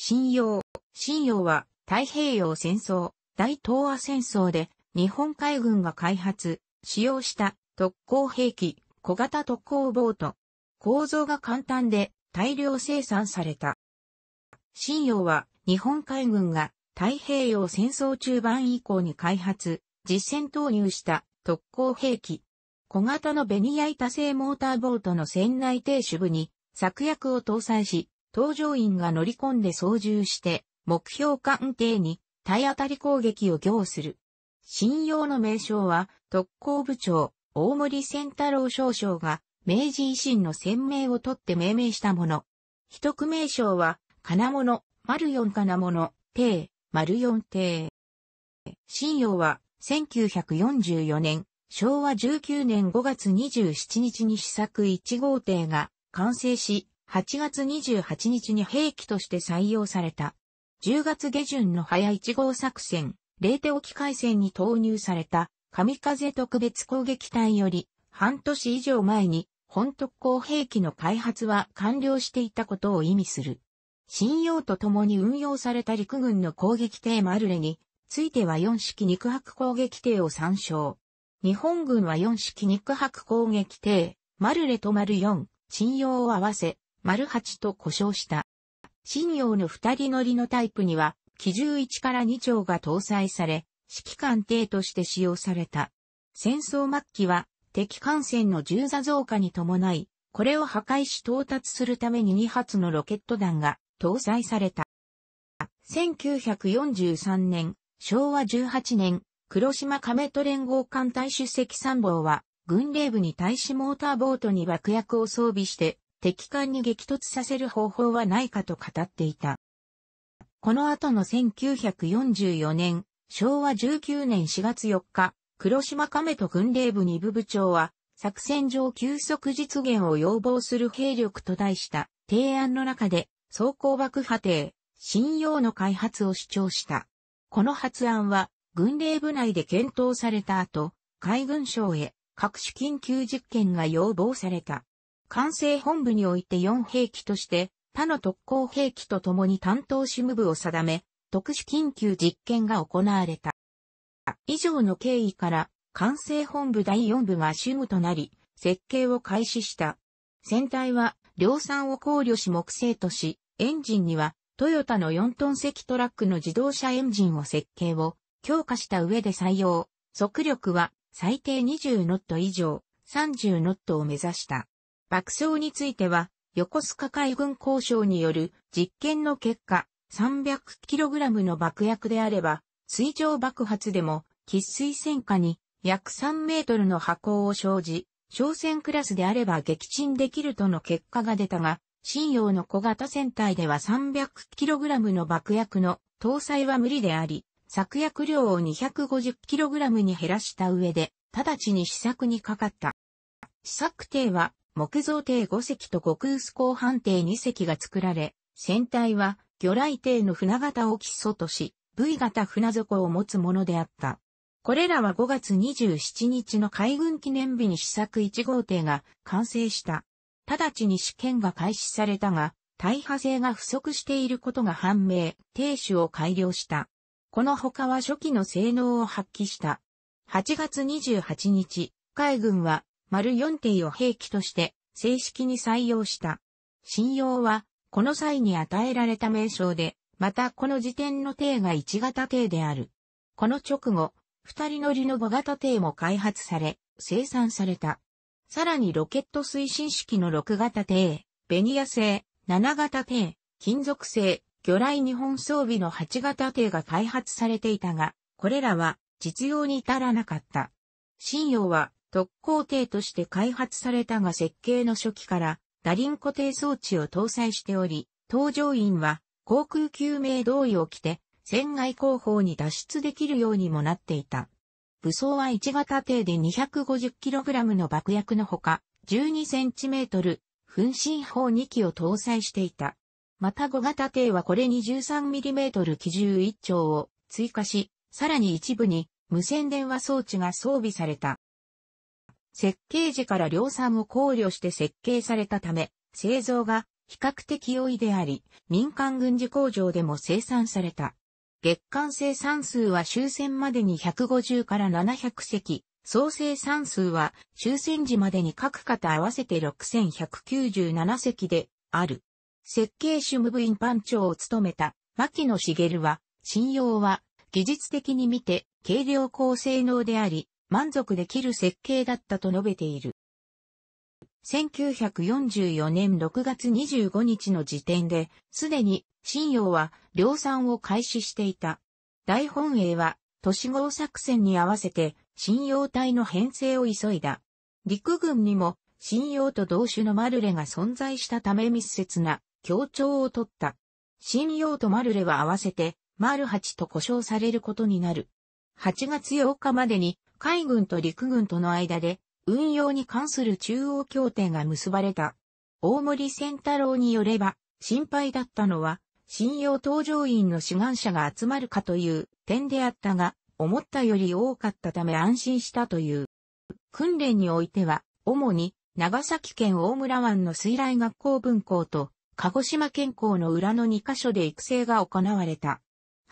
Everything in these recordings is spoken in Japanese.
信用。信用は太平洋戦争、大東亜戦争で日本海軍が開発、使用した特攻兵器、小型特攻ボート。構造が簡単で大量生産された。信用は日本海軍が太平洋戦争中盤以降に開発、実戦投入した特攻兵器。小型のベニヤ板製モーターボートの船内停止部に、作薬を搭載し、搭乗員が乗り込んで操縦して、目標艦艇に体当たり攻撃を行する。信用の名称は、特攻部長、大森仙太郎少将が、明治維新の先名を取って命名したもの。一区名称は、金物、丸四金物、艇、丸四艇。信用は、1944年、昭和19年5月27日に試作1号艇が完成し、8月28日に兵器として採用された。10月下旬の早1号作戦、ー手沖海戦に投入された、神風特別攻撃隊より、半年以上前に、本特攻兵器の開発は完了していたことを意味する。信用とともに運用された陸軍の攻撃艇マルレに、ついては4式肉迫攻撃艇を参照。日本軍は4式肉迫攻撃艇、マルレとマル4、信用を合わせ、丸八と呼称した。信用の二人乗りのタイプには、機銃1から2丁が搭載され、指揮官艇として使用された。戦争末期は、敵艦船の重座増加に伴い、これを破壊し到達するために2発のロケット弾が搭載された。1943年、昭和18年、黒島亀戸連合艦隊主席参謀は、軍令部に対しモーターボートに爆薬を装備して、敵艦に激突させる方法はないかと語っていた。この後の1944年、昭和19年4月4日、黒島亀と軍令部二部部長は、作戦上急速実現を要望する兵力と題した提案の中で、装甲爆破艇、新用の開発を主張した。この発案は、軍令部内で検討された後、海軍省へ各種緊急実験が要望された。管制本部において4兵器として、他の特攻兵器と共に担当主務部を定め、特殊緊急実験が行われた。以上の経緯から、管制本部第4部が主務となり、設計を開始した。船体は、量産を考慮し木製とし、エンジンには、トヨタの4トン積トラックの自動車エンジンを設計を強化した上で採用。速力は最低20ノット以上30ノットを目指した。爆走については、横須賀海軍交渉による実験の結果、300kg の爆薬であれば、水上爆発でも、喫水戦火に約3メートルの波高を生じ、商船クラスであれば撃沈できるとの結果が出たが、新洋の小型船体では 300kg の爆薬の搭載は無理であり、作薬量を 250kg に減らした上で、直ちに試作にかかった。試作艇は木造艇5隻と極薄鋼板艇2隻が作られ、船体は魚雷艇の船型を基礎とし、V 型船底を持つものであった。これらは5月27日の海軍記念日に試作1号艇が完成した。直ちに試験が開始されたが、大破性が不足していることが判明、艇種を改良した。この他は初期の性能を発揮した。8月28日、海軍は丸4艇を兵器として正式に採用した。信用は、この際に与えられた名称で、またこの時点の艇が1型艇である。この直後、二人乗りの5型艇も開発され、生産された。さらにロケット推進式の6型艇、ベニヤ製、7型艇、金属製、魚雷日本装備の8型艇が開発されていたが、これらは実用に至らなかった。信用は特攻艇として開発されたが設計の初期から打輪固定装置を搭載しており、搭乗員は航空救命胴衣を着て船外後方に脱出できるようにもなっていた。武装は1型艇で 250kg の爆薬のほか 12cm 噴進砲2機を搭載していた。また5型艇はこれに 13mm 機銃1丁を追加し、さらに一部に無線電話装置が装備された。設計時から量産を考慮して設計されたため、製造が比較的容易であり、民間軍事工場でも生産された。月間生産数は終戦までに150から700隻、総生産数は終戦時までに各方合わせて6197隻である。設計主務部員班長を務めた牧野茂は、信用は技術的に見て軽量高性能であり、満足できる設計だったと述べている。1944年6月25日の時点で、すでに、新洋は量産を開始していた。大本営は、都市号作戦に合わせて、新洋隊の編成を急いだ。陸軍にも、新洋と同種のマルレが存在したため密接な、協調をとった。新洋とマルレは合わせて、マルハチと呼称されることになる。8月8日までに海軍と陸軍との間で運用に関する中央協定が結ばれた。大森仙太郎によれば、心配だったのは、信用搭乗員の志願者が集まるかという点であったが、思ったより多かったため安心したという。訓練においては、主に長崎県大村湾の水雷学校分校と、鹿児島県校の裏の2カ所で育成が行われた。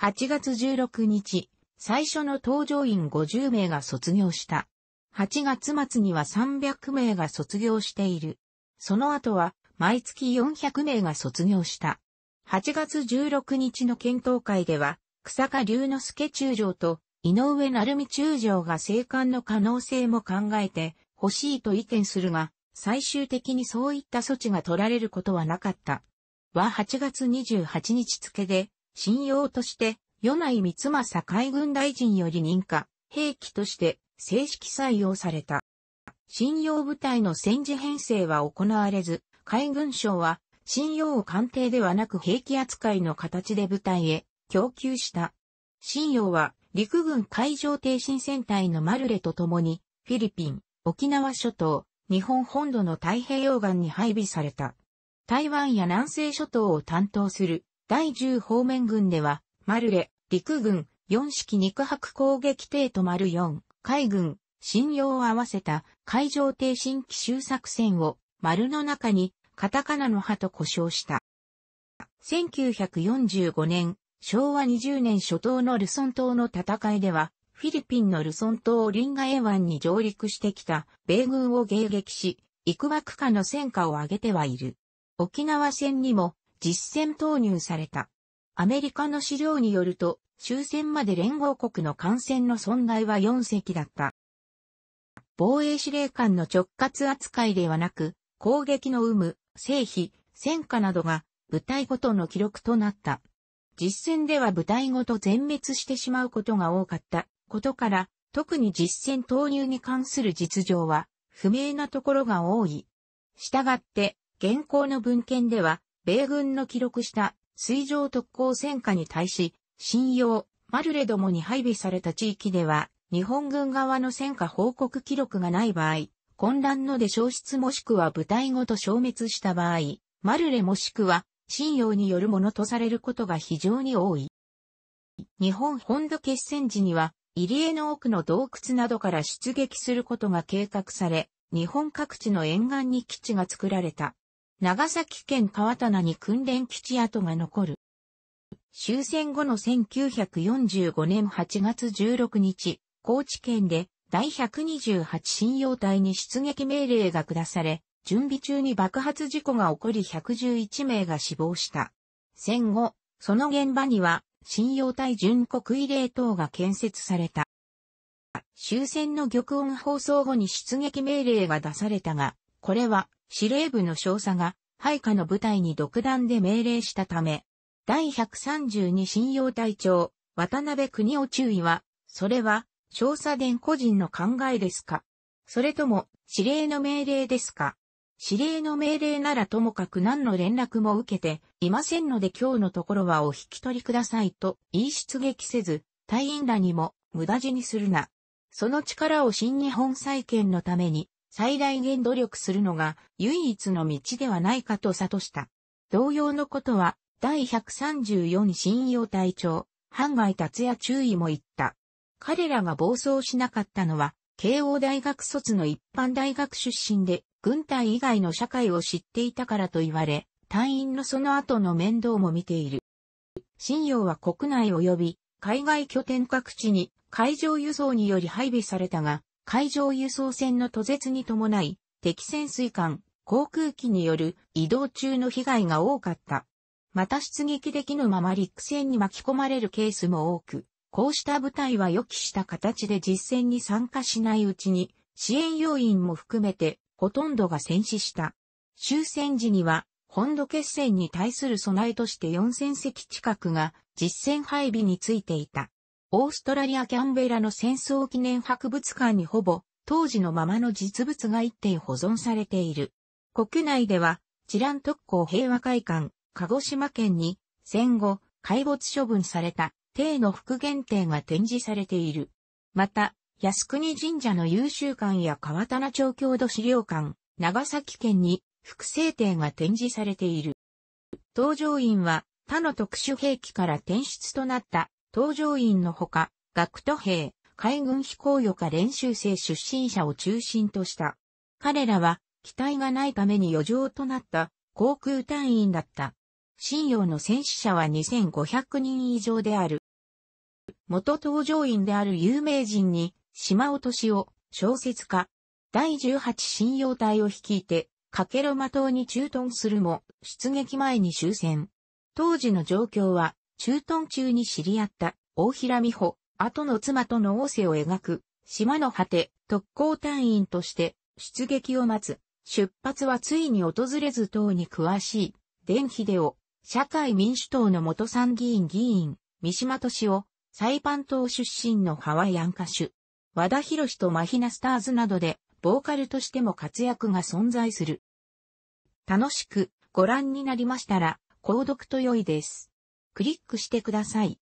8月16日、最初の登場員50名が卒業した。8月末には300名が卒業している。その後は毎月400名が卒業した。8月16日の検討会では、草加龍之介中将と井上成美中将が生還の可能性も考えて欲しいと意見するが、最終的にそういった措置が取られることはなかった。は8月28日付で、信用として米内光政海軍大臣より認可、兵器として正式採用された。信用部隊の戦時編成は行われず、海軍省は信用を官邸ではなく兵器扱いの形で部隊へ供給した。信用は陸軍海上停止戦隊のマルレと共にフィリピン、沖縄諸島、日本本土の太平洋岸に配備された。台湾や南西諸島を担当する第10方面軍では、マルレ、陸軍、4式肉迫攻撃艇と丸4、海軍、信用を合わせた海上艇新奇襲作戦を丸の中にカタカナの葉と呼称した。1945年、昭和20年初頭のルソン島の戦いでは、フィリピンのルソン島リンガエ湾に上陸してきた米軍を迎撃し、幾枠下の戦果を上げてはいる。沖縄戦にも実戦投入された。アメリカの資料によると、終戦まで連合国の艦船の損害は4隻だった。防衛司令官の直轄扱いではなく、攻撃の有無、成否、戦果などが部隊ごとの記録となった。実戦では部隊ごと全滅してしまうことが多かったことから、特に実戦投入に関する実情は不明なところが多い。したがって、現行の文献では、米軍の記録した水上特攻戦火に対し、信用、マルレどもに配備された地域では、日本軍側の戦果報告記録がない場合、混乱ので消失もしくは部隊ごと消滅した場合、マルレもしくは、信用によるものとされることが非常に多い。日本本土決戦時には、入江の奥の洞窟などから出撃することが計画され、日本各地の沿岸に基地が作られた。長崎県川棚に訓練基地跡が残る。終戦後の1945年8月16日、高知県で第128信用隊に出撃命令が下され、準備中に爆発事故が起こり111名が死亡した。戦後、その現場には信用隊巡国慰霊塔が建設された。終戦の玉音放送後に出撃命令が出されたが、これは司令部の少佐が配下の部隊に独断で命令したため、第132信用隊長、渡辺国を注意は、それは、少佐伝個人の考えですかそれとも、司令の命令ですか司令の命令ならともかく何の連絡も受けていませんので今日のところはお引き取りくださいと言い出撃せず、隊員らにも無駄死にするな。その力を新日本再建のために最大限努力するのが唯一の道ではないかと悟した。同様のことは、第134信用隊長、半外達也注意も言った。彼らが暴走しなかったのは、慶応大学卒の一般大学出身で、軍隊以外の社会を知っていたからと言われ、隊員のその後の面倒も見ている。信用は国内及び海外拠点各地に海上輸送により配備されたが、海上輸送船の途絶に伴い、敵潜水艦、航空機による移動中の被害が多かった。また出撃できぬまま陸戦に巻き込まれるケースも多く、こうした部隊は予期した形で実戦に参加しないうちに、支援要員も含めて、ほとんどが戦死した。終戦時には、本土決戦に対する備えとして4000隻近くが実戦配備についていた。オーストラリアキャンベラの戦争記念博物館にほぼ当時のままの実物が一点保存されている。国内では、チラン特攻平和会館、鹿児島県に戦後、海没処分された、帝の復元帝が展示されている。また、靖国神社の優秀館や川棚町郷土資料館、長崎県に複製帝が展示されている。搭乗員は他の特殊兵器から転出となった搭乗員のほか、学徒兵、海軍飛行予科練習生出身者を中心とした。彼らは、機体がないために余剰となった航空隊員だった。新用の戦死者は2500人以上である。元搭乗員である有名人に、島落としを、小説家、第18信用隊を率いて、かけろま島に駐屯するも、出撃前に終戦。当時の状況は、駐屯中に知り合った大平美穂、後の妻との王世を描く、島の果て、特攻隊員として、出撃を待つ、出発はついに訪れず等に詳しい、伝秀夫、社会民主党の元参議院議員、三島敏夫、裁判党出身のハワイアン歌手、和田博士とマヒナスターズなどで、ボーカルとしても活躍が存在する。楽しくご覧になりましたら、購読と良いです。クリックしてください。